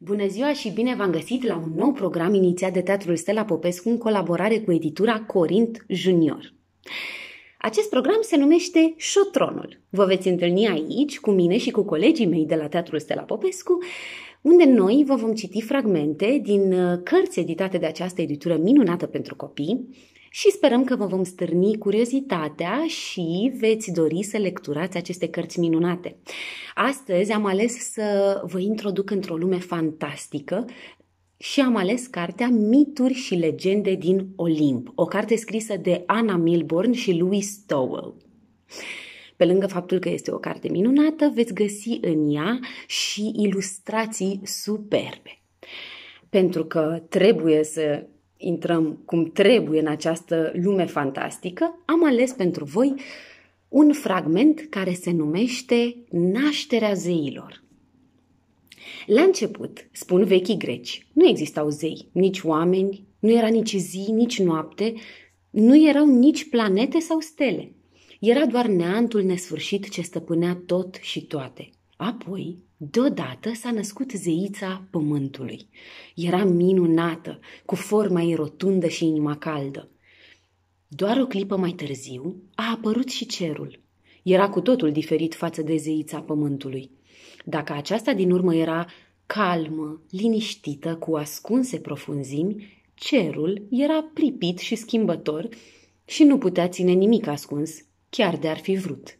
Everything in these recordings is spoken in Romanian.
Bună ziua și bine v-am găsit la un nou program inițiat de Teatrul Stella Popescu în colaborare cu editura Corint Junior. Acest program se numește Șotronul. Vă veți întâlni aici cu mine și cu colegii mei de la Teatrul Stella Popescu, unde noi vă vom citi fragmente din uh, cărți editate de această editură minunată pentru copii, și sperăm că vă vom stârni curiozitatea și veți dori să lecturați aceste cărți minunate. Astăzi am ales să vă introduc într-o lume fantastică și am ales cartea Mituri și legende din Olimp, o carte scrisă de Anna Milborn și Louis Stowell. Pe lângă faptul că este o carte minunată, veți găsi în ea și ilustrații superbe. Pentru că trebuie să intrăm cum trebuie în această lume fantastică, am ales pentru voi un fragment care se numește Nașterea zeilor. La început, spun vechii greci, nu existau zei, nici oameni, nu era nici zi, nici noapte, nu erau nici planete sau stele. Era doar neantul nesfârșit ce stăpânea tot și toate. Apoi, Deodată s-a născut zeița pământului. Era minunată, cu forma ei rotundă și inima caldă. Doar o clipă mai târziu a apărut și cerul. Era cu totul diferit față de zeița pământului. Dacă aceasta din urmă era calmă, liniștită, cu ascunse profunzimi, cerul era pripit și schimbător și nu putea ține nimic ascuns, chiar de ar fi vrut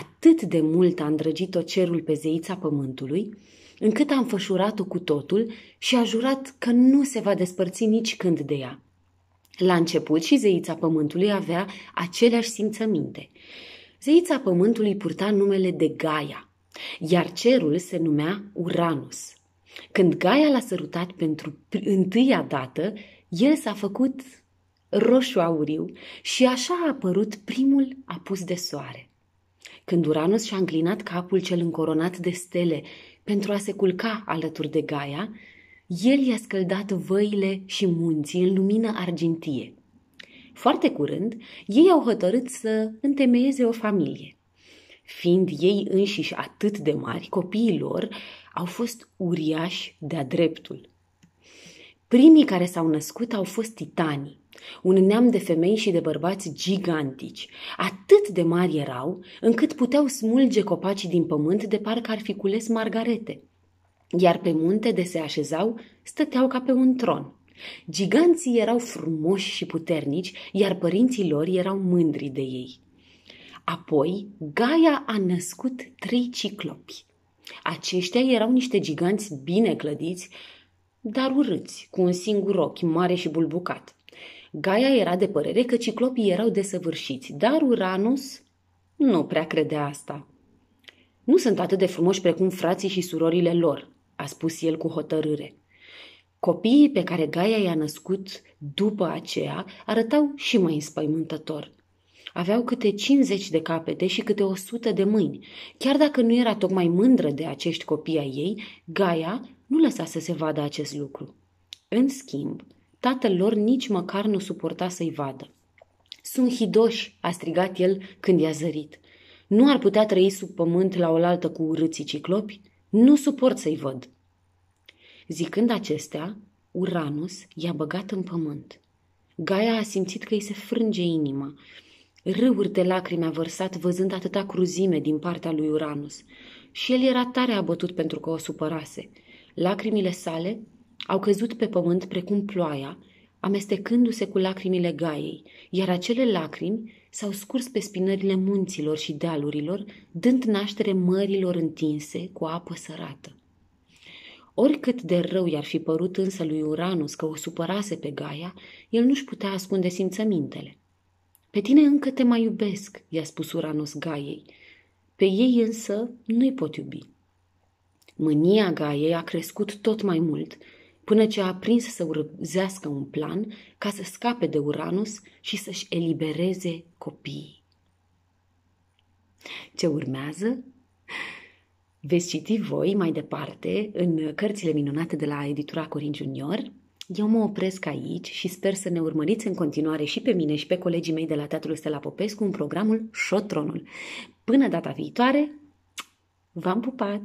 atât de mult a îndrăgit-o cerul pe zeița pământului, încât a înfășurat-o cu totul și a jurat că nu se va despărți nici când de ea. La început și zeița pământului avea aceleași simțăminte. Zeița pământului purta numele de Gaia, iar cerul se numea Uranus. Când Gaia l-a sărutat pentru întâia dată, el s-a făcut roșu-auriu și așa a apărut primul apus de soare. Când Uranus și-a înclinat capul cel încoronat de stele pentru a se culca alături de Gaia, el i-a scăldat văile și munții în lumină argintie. Foarte curând, ei au hotărât să întemeieze o familie. Fiind ei înșiși atât de mari, copiii lor au fost uriași de-a dreptul. Primii care s-au născut au fost titanii, un neam de femei și de bărbați gigantici, atât de mari erau, încât puteau smulge copacii din pământ de parcă ar fi cules margarete. Iar pe munte de se așezau, stăteau ca pe un tron. Giganții erau frumoși și puternici, iar părinții lor erau mândri de ei. Apoi, Gaia a născut trei ciclopi. Aceștia erau niște giganți bine clădiți, dar urâți, cu un singur ochi mare și bulbucat. Gaia era de părere că ciclopii erau desăvârșiți, dar Uranus nu prea credea asta. Nu sunt atât de frumoși precum frații și surorile lor, a spus el cu hotărâre. Copiii pe care Gaia i-a născut după aceea arătau și mai înspăimântător. Aveau câte 50 de capete și câte 100 de mâini. Chiar dacă nu era tocmai mândră de acești copii ai ei, Gaia nu lăsa să se vadă acest lucru. În schimb, Tatăl lor nici măcar nu suporta să-i vadă. Sunt hidoși, a strigat el când i-a zărit. Nu ar putea trăi sub pământ la oaltă cu urâții ciclopi? Nu suport să-i văd. Zicând acestea, Uranus i-a băgat în pământ. Gaia a simțit că îi se frânge inima. Râuri de lacrimi a vărsat văzând atâta cruzime din partea lui Uranus. Și el era tare abătut pentru că o supărase. Lacrimile sale au căzut pe pământ precum ploaia, amestecându-se cu lacrimile gaiei, iar acele lacrimi s-au scurs pe spinările munților și dealurilor, dând naștere mărilor întinse cu apă sărată. Oricât de rău i-ar fi părut însă lui Uranus că o supărase pe Gaia, el nu-și putea ascunde simțămintele. Pe tine încă te mai iubesc, i-a spus Uranus Gaiei. Pe ei însă nu-i pot iubi. Mânia Gaiei a crescut tot mai mult până ce a aprins să urzească un plan ca să scape de Uranus și să-și elibereze copiii. Ce urmează? Veți citi voi mai departe în cărțile minunate de la editura Corin Junior. Eu mă opresc aici și sper să ne urmăriți în continuare și pe mine și pe colegii mei de la Teatrul Stella Popescu în programul Șotronul. Până data viitoare, v-am pupat!